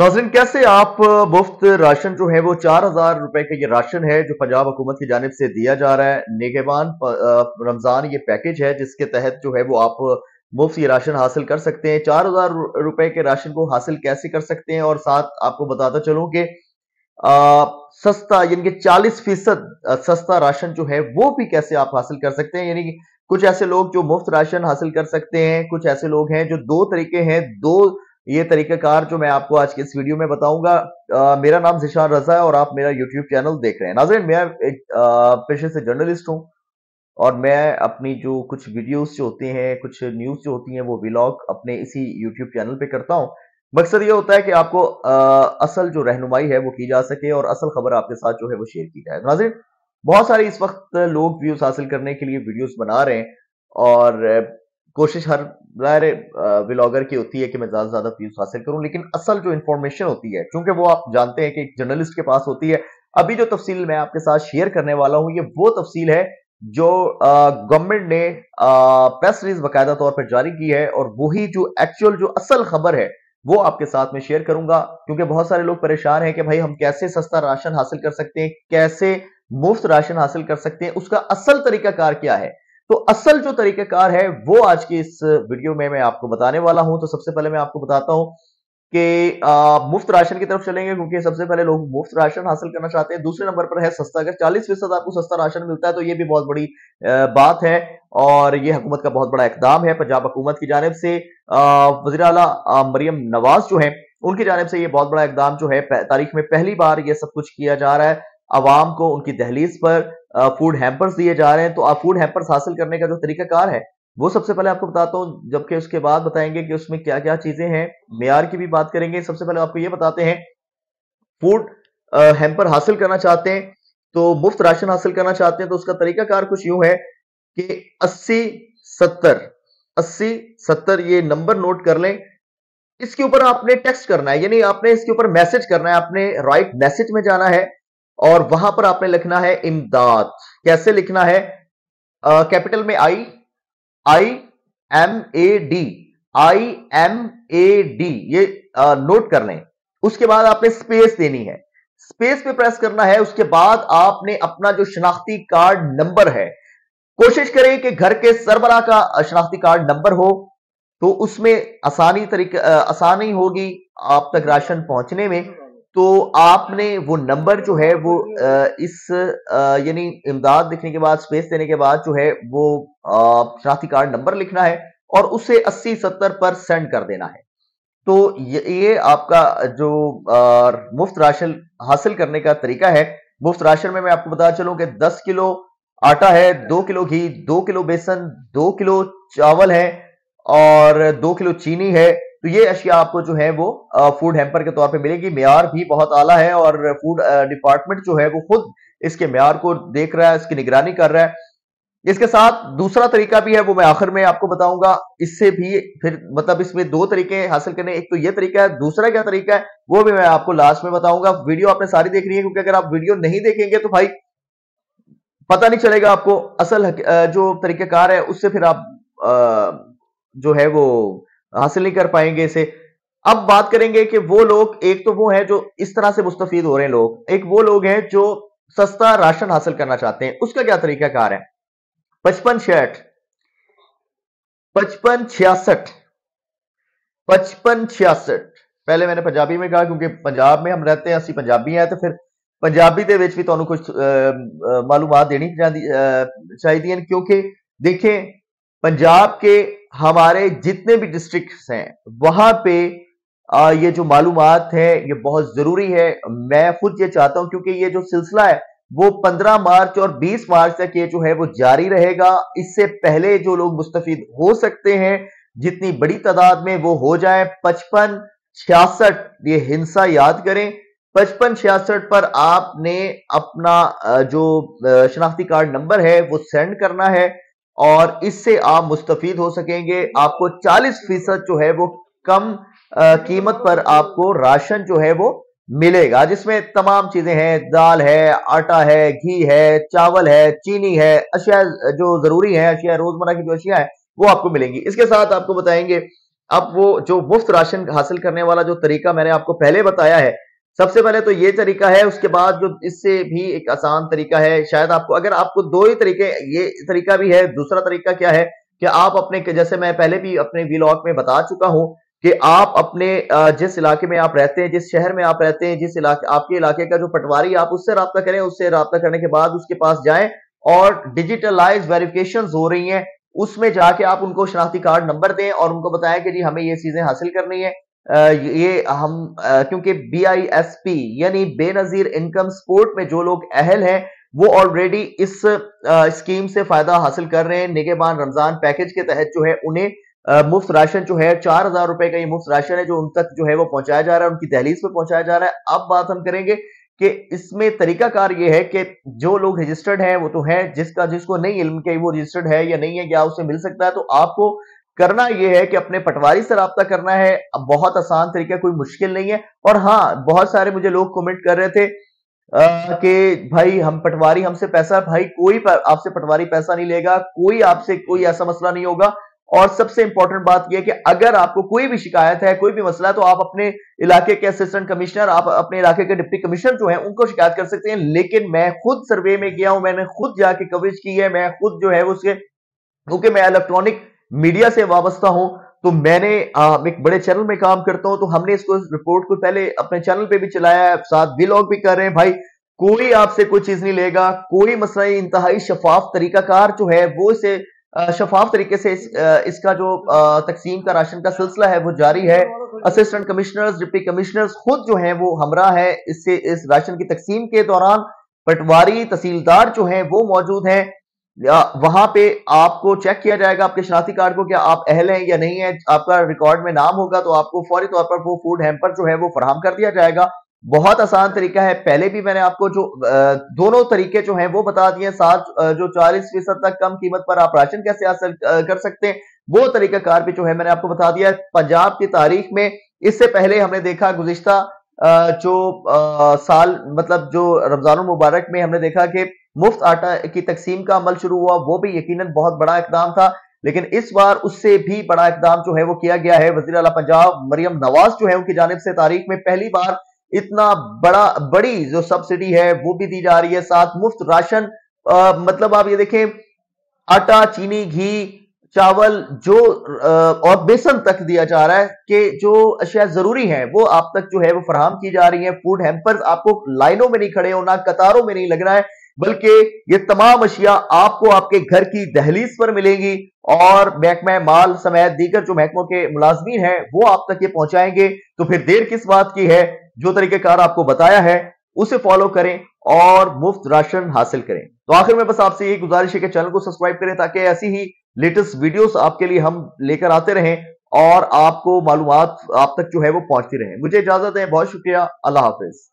नाजरीन कैसे आप मुफ्त राशन जो है वो चार हजार रुपए का ये राशन है जो पंजाब हुकूमत की जानब से दिया जा रहा है निगेबान रमजान ये पैकेज है जिसके तहत जो है वो आप मुफ्त ये राशन हासिल कर सकते हैं चार हजार रुपए के राशन को हासिल कैसे कर सकते हैं और साथ आपको बताता चलूं कि सस्ता यानी कि चालीस फीसद सस्ता राशन जो है वो भी कैसे आप हासिल कर सकते हैं यानी कि कुछ ऐसे लोग जो मुफ्त राशन हासिल कर सकते हैं कुछ ऐसे लोग हैं जो दो तरीके हैं दो ये तरीकाकार जो मैं आपको आज के इस वीडियो में बताऊंगा मेरा नाम जिशान रजा है और आप मेरा यूट्यूब चैनल देख रहे हैं नाजरन मैं पेशे से जर्नलिस्ट हूँ और मैं अपनी जो कुछ वीडियोस जो होती हैं कुछ न्यूज़ जो होती हैं वो व्लॉग अपने इसी यूट्यूब चैनल पे करता हूँ मकसद ये होता है कि आपको आ, असल जो रहनुमाई है वो की जा सके और असल खबर आपके साथ जो है वो शेयर की जाए नाजिर बहुत सारे इस वक्त लोग व्यूज़ हासिल करने के लिए वीडियोज़ बना रहे हैं और कोशिश हर ज़ाहिर ब्लॉगर की होती है कि मैं ज़्यादा से ज़्यादा व्यूज हासिल करूं लेकिन असल जो इन्फॉर्मेशन होती है चूंकि वो आप जानते हैं कि एक जर्नलिस्ट के पास होती है अभी जो तफसील मैं आपके साथ शेयर करने वाला हूं ये वो तफसील है जो गवर्नमेंट ने प्रेस रिलीज बाकायदा तौर पर जारी की है और वही जो एक्चुअल जो असल खबर है वो आपके साथ में शेयर करूंगा क्योंकि बहुत सारे लोग परेशान हैं कि भाई हम कैसे सस्ता राशन हासिल कर सकते हैं कैसे मुफ्त राशन हासिल कर सकते हैं उसका असल तरीका कार क्या है तो असल जो तरीकेकार है वो आज की इस वीडियो में मैं आपको बताने वाला हूं तो सबसे पहले मैं आपको बताता हूं कि मुफ्त राशन की तरफ चलेंगे क्योंकि सबसे पहले लोग मुफ्त राशन हासिल करना चाहते हैं दूसरे नंबर पर है सस्ता अगर चालीस फीसद आपको सस्ता राशन मिलता है तो ये भी बहुत बड़ी आ, बात है और ये हुकूमत का बहुत बड़ा इकदाम है पंजाब हुकूमत की जानब से वजी अला मरियम नवाज जो है उनकी जानब से ये बहुत बड़ा इकदाम जो है तारीख में पहली बार ये सब कुछ किया जा रहा है आवाम को उनकी दहलीज पर फूड हैम्पर्स दिए जा रहे हैं तो आप फूड हैम्पर्स हासिल करने का जो तरीकाकार है वो सबसे पहले आपको बताता हूँ जबकि उसके बाद बताएंगे कि उसमें क्या क्या चीजें हैं मैार की भी बात करेंगे सबसे पहले आपको ये बताते हैं फूड हैम्पर हासिल करना चाहते हैं तो मुफ्त राशन हासिल करना चाहते हैं तो उसका तरीकाकार कुछ यूं है कि अस्सी सत्तर अस्सी सत्तर ये नंबर नोट कर लें इसके ऊपर आपने टेक्स्ट करना है यानी आपने इसके ऊपर मैसेज करना है आपने राइट मैसेज में जाना है और वहां पर आपने लिखना है इमदाद कैसे लिखना है कैपिटल में I I M A D I M A D ये आ, नोट कर लें उसके बाद आपने स्पेस देनी है स्पेस पे प्रेस करना है उसके बाद आपने अपना जो शनाख्ती कार्ड नंबर है कोशिश करें कि घर के सरबरा का शनाख्ती कार्ड नंबर हो तो उसमें आसानी तरीके आसानी होगी आप तक राशन पहुंचने में तो आपने वो नंबर जो है वो इस यानी इमदाद लिखने के बाद स्पेस देने के बाद जो है वो शनाख्ती कार्ड नंबर लिखना है और उसे अस्सी सत्तर पर सेंड कर देना है तो ये आपका जो मुफ्त राशन हासिल करने का तरीका है मुफ्त राशन में मैं आपको बता चलूं कि दस किलो आटा है दो किलो घी दो किलो बेसन दो किलो चावल है और दो किलो चीनी है तो ये अशिया आपको जो है वो फूड हैम्पर के तौर पे मिलेगी मैार भी बहुत आला है और फूड डिपार्टमेंट जो है वो खुद इसके मैार को देख रहा है इसकी निगरानी कर रहा है इसके साथ दूसरा तरीका भी है वो मैं आखिर में आपको बताऊंगा इससे भी फिर मतलब इसमें दो तरीके हासिल करने एक तो ये तरीका है दूसरा क्या तरीका है वो भी मैं आपको लास्ट में बताऊंगा वीडियो आपने सारी देख रही है क्योंकि अगर आप वीडियो नहीं देखेंगे तो भाई पता नहीं चलेगा आपको असल जो तरीकाकार है उससे फिर आप जो है वो हासिल नहीं कर पाएंगे इसे अब बात करेंगे कि वो लोग एक तो वो है जो इस तरह से मुस्तफ़ हो रहे हैं लोग एक वो लोग हैं जो सस्ता राशन हासिल करना चाहते हैं उसका क्या तरीकाकार है पचपन छियाठ पचपन छियासठ पचपन छियासठ पहले मैंने पंजाबी में कहा क्योंकि पंजाब में हम रहते हैं असं पंजाबी हैं तो फिर पंजाबी के तो कुछ मालूम देनी चाहिए क्योंकि देखें पंजाब के हमारे जितने भी डिस्ट्रिक्ट्स हैं वहां पे आ, ये जो मालूम है ये बहुत जरूरी है मैं खुद ये चाहता हूं क्योंकि ये जो सिलसिला है वो 15 मार्च और 20 मार्च तक ये जो है वो जारी रहेगा इससे पहले जो लोग मुस्तफ हो सकते हैं जितनी बड़ी तादाद में वो हो जाए पचपन छियासठ ये हिंसा याद करें पचपन छियासठ पर आपने अपना जो शनाख्ती कार्ड नंबर है वो सेंड करना है और इससे आप मुस्तफ़ हो सकेंगे आपको 40 फीसद जो है वो कम आ, कीमत पर आपको राशन जो है वो मिलेगा जिसमें तमाम चीज़ें हैं दाल है आटा है घी है चावल है चीनी है अशिया जो ज़रूरी है अशिया रोज़मर्रा की जो अशिया है वो आपको मिलेंगी इसके साथ आपको बताएंगे अब वो जो मुफ्त राशन हासिल करने वाला जो तरीका मैंने आपको पहले बताया है सबसे पहले तो ये तरीका है उसके बाद जो इससे भी एक आसान तरीका है शायद आपको अगर आपको दो ही तरीके ये तरीका भी है दूसरा तरीका क्या है कि आप अपने जैसे मैं पहले भी अपने वीलॉग में बता चुका हूं कि आप अपने जिस इलाके में आप रहते हैं जिस शहर में आप रहते हैं जिस इलाके आपके इलाके का जो पटवारी आप उससे रबता करें उससे रबता करने के बाद उसके पास जाए और डिजिटलाइज वेरिफिकेशन हो रही हैं उसमें जाके आप उनको शनाख्ती कार्ड नंबर दें और उनको बताएं कि जी हमें ये चीजें हासिल करनी है ये हम क्योंकि बी आई एस पी यानी बेनजीर इनकम सपोर्ट में जो लोग अहल हैं वो ऑलरेडी इस स्कीम से फायदा हासिल कर रहे हैं निगेबान रमजान पैकेज के तहत जो है उन्हें मुफ्त राशन जो है चार हजार रुपए का ये मुफ्त राशन है जो उन तक जो है वो पहुंचाया जा रहा है उनकी दहलीज पर पहुंचाया जा रहा है अब बात हम करेंगे कि इसमें तरीकाकार ये है कि जो लोग रजिस्टर्ड हैं वो तो है जिसका जिसको नहीं इल्म के वो रजिस्टर्ड है या नहीं है क्या उसे मिल सकता है तो आपको करना यह है कि अपने पटवारी से रबता करना है बहुत आसान तरीका कोई मुश्किल नहीं है और हाँ बहुत सारे मुझे लोग कमेंट कर रहे थे कि भाई हम पटवारी हमसे पैसा भाई कोई आपसे पटवारी पैसा नहीं लेगा कोई आपसे कोई ऐसा मसला नहीं होगा और सबसे इंपॉर्टेंट बात यह कि अगर आपको कोई भी शिकायत है कोई भी मसला है तो आप अपने इलाके के असिस्टेंट कमिश्नर आप अपने इलाके के डिप्टी कमिश्नर जो है उनको शिकायत कर सकते हैं लेकिन मैं खुद सर्वे में गया हूं मैंने खुद जाके कवरेज की है मैं खुद जो है उसके क्योंकि मैं इलेक्ट्रॉनिक मीडिया से वाबस्ता हूं तो मैंने आ, एक बड़े चैनल में काम करता हूं तो हमने इसको रिपोर्ट को पहले अपने चैनल पे भी चलाया है साथ विलॉग भी कर रहे हैं भाई कोई आपसे कोई चीज नहीं लेगा कोई मसला नहीं इंतहाई शफाफ तरीकाकार जो है वो इसे शफाफ तरीके से इस, इसका जो तकसीम का राशन का सिलसिला है वो जारी है असिस्टेंट कमिश्नर्स डिप्टी कमिश्नर्स खुद जो है वो हमरा है इससे इस राशन की तकसीम के दौरान पटवारी तहसीलदार जो है वो मौजूद है वहां पे आपको चेक किया जाएगा आपके शनाती कार्ड को क्या आप अहल हैं या नहीं है आपका रिकॉर्ड में नाम होगा तो आपको फौरी तौर पर वो फूड हैम्पर जो है वो फराहम कर दिया जाएगा बहुत आसान तरीका है पहले भी मैंने आपको जो दोनों तरीके जो हैं वो बता दिए सात जो चालीस फीसद तक कम कीमत पर आप राशन कैसे हासिल कर सकते हैं वो तरीका कार भी जो है मैंने आपको बता दिया पंजाब की तारीख में इससे पहले हमने देखा गुजश्ता जो साल मतलब जो रमजान मुबारक में हमने देखा कि मुफ्त आटा की तकसीम का अमल शुरू हुआ वो भी यकीनन बहुत बड़ा इकदाम था लेकिन इस बार उससे भी बड़ा इकदाम जो है वो किया गया है वजी अला पंजाब मरियम नवाज जो है उनकी जानब से तारीख में पहली बार इतना बड़ा बड़ी जो सब्सिडी है वो भी दी जा रही है साथ मुफ्त राशन आ, मतलब आप ये देखें आटा चीनी घी चावल जो और बेसन तक दिया जा रहा है कि जो अशिया जरूरी है वो आप तक जो है वो फराहम की जा रही है फूड हेम्पर्स आपको लाइनों में नहीं खड़े होना कतारों में नहीं लगना है बल्कि ये तमाम अशिया आपको आपके घर की दहलीज पर मिलेंगी और महकमा माल समेत दीगर जो महकमों के मुलाजमीन हैं वो आप तक ये पहुंचाएंगे तो फिर देर किस बात की है जो तरीक़ेकार आपको बताया है उसे फॉलो करें और मुफ्त राशन हासिल करें तो आखिर में बस आपसे ये गुजारिश है कि चैनल को सब्सक्राइब करें ताकि ऐसी ही लेटेस्ट वीडियोस आपके लिए हम लेकर आते रहें और आपको मालूम आप तक जो है वो पहुंचती रहे मुझे इजाजत है बहुत शुक्रिया अल्लाह हाफिज